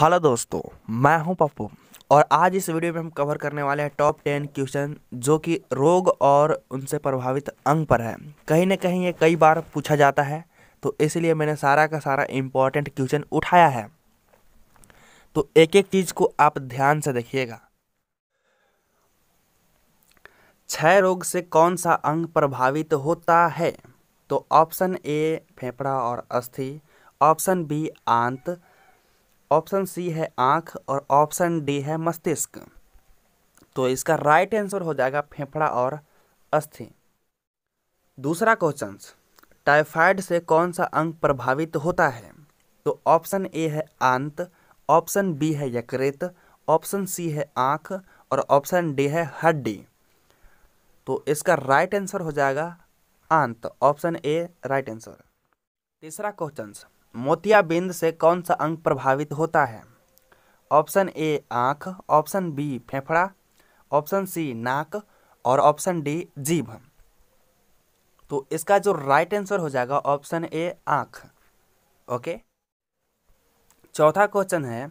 hello दोस्तों मैं हूं पप्पू और आज इस वीडियो में हम कवर करने वाले हैं टॉप टेन क्वेश्चन जो कि रोग और उनसे प्रभावित अंग पर है कहीं ना कहीं ये कई बार पूछा जाता है तो इसलिए मैंने सारा का सारा इम्पोर्टेंट क्वेश्चन उठाया है तो एक एक चीज़ को आप ध्यान से देखिएगा क्षय रोग से कौन सा अंग प्रभावित होता है तो ऑप्शन ए फेफड़ा और अस्थि ऑप्शन बी आंत ऑप्शन सी है आँख और ऑप्शन डी है मस्तिष्क तो इसका राइट आंसर हो जाएगा फेफड़ा और अस्थि दूसरा क्वेश्चन टाइफाइड से कौन सा अंग प्रभावित होता है तो ऑप्शन ए है आंत ऑप्शन बी है यकृत ऑप्शन सी है आँख और ऑप्शन डी है हड्डी तो इसका राइट आंसर हो जाएगा आंत ऑप्शन ए राइट आंसर तीसरा क्वेश्चन मोतियाबिंद से कौन सा अंग प्रभावित होता है ऑप्शन ए आँख ऑप्शन बी फेफड़ा ऑप्शन सी नाक और ऑप्शन डी जीभ तो इसका जो राइट आंसर हो जाएगा ऑप्शन ए आँख ओके चौथा क्वेश्चन है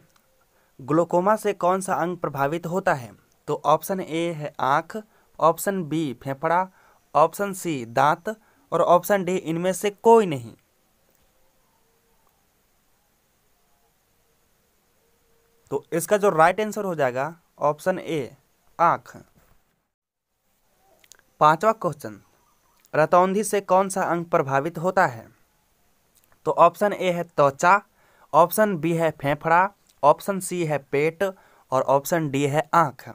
ग्लोकोमा से कौन सा अंग प्रभावित होता है तो ऑप्शन ए है आँख ऑप्शन बी फेफड़ा ऑप्शन सी दांत और ऑप्शन डी इनमें से कोई नहीं इसका जो राइट आंसर हो जाएगा ऑप्शन ए आँख पांचवा क्वेश्चन रतौंधी से कौन सा अंग प्रभावित होता है तो ऑप्शन ए है त्वचा ऑप्शन बी है फेफड़ा ऑप्शन सी है पेट और ऑप्शन डी है आँख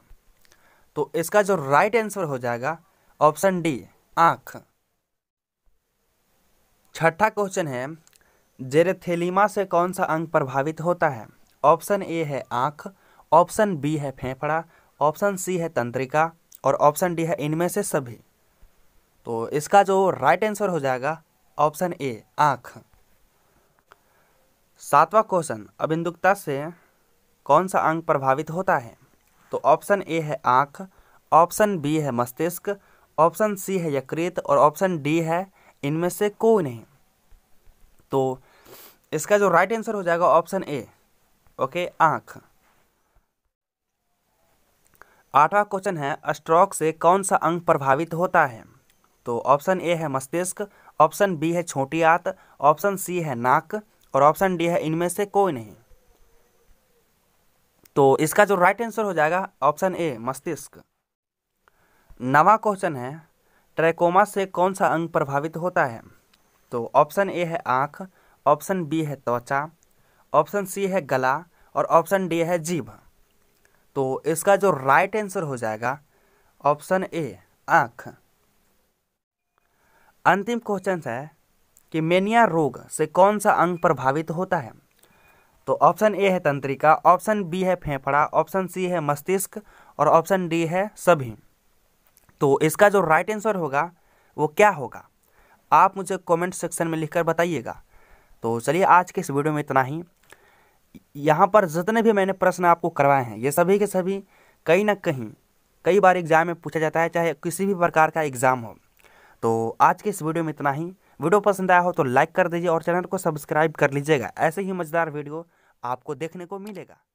तो इसका जो राइट आंसर हो जाएगा ऑप्शन डी आँख छठा क्वेश्चन है जेरेथेलीमा से कौन सा अंग प्रभावित होता है ऑप्शन ए है आँख ऑप्शन बी है फेफड़ा ऑप्शन सी है तंत्रिका और ऑप्शन डी है इनमें से सभी तो इसका जो राइट आंसर हो जाएगा ऑप्शन ए आँख सातवां क्वेश्चन अबिंदुकता से कौन सा अंग प्रभावित होता है तो ऑप्शन ए है आँख ऑप्शन बी है मस्तिष्क ऑप्शन सी है यकृत और ऑप्शन डी है इनमें से कोई नहीं तो इसका जो राइट आंसर हो जाएगा ऑप्शन ए ओके आँख आठवां क्वेश्चन है स्ट्रोक से कौन सा अंग प्रभावित होता है तो ऑप्शन ए है मस्तिष्क ऑप्शन बी है छोटी आत ऑप्शन सी है नाक और ऑप्शन डी है इनमें से कोई नहीं तो इसका जो राइट आंसर हो जाएगा ऑप्शन ए मस्तिष्क नवा क्वेश्चन है ट्रैकोमा से कौन सा अंग प्रभावित होता है तो ऑप्शन ए है आंख ऑप्शन बी है त्वचा ऑप्शन सी है गला और ऑप्शन डी है जीभ तो इसका जो राइट आंसर हो जाएगा ऑप्शन ए आँख अंतिम क्वेश्चन है कि मेनिया रोग से कौन सा अंग प्रभावित होता है तो ऑप्शन ए है तंत्रिका ऑप्शन बी है फेफड़ा ऑप्शन सी है मस्तिष्क और ऑप्शन डी है सभी तो इसका जो राइट आंसर होगा वो क्या होगा आप मुझे कमेंट सेक्शन में लिखकर बताइएगा तो चलिए आज के इस वीडियो में इतना ही यहाँ पर जितने भी मैंने प्रश्न आपको करवाए हैं ये सभी के सभी कहीं ना कहीं कई बार एग्ज़ाम में पूछा जाता है चाहे किसी भी प्रकार का एग्ज़ाम हो तो आज के इस वीडियो में इतना ही वीडियो पसंद आया हो तो लाइक कर दीजिए और चैनल को सब्सक्राइब कर लीजिएगा ऐसे ही मज़ेदार वीडियो आपको देखने को मिलेगा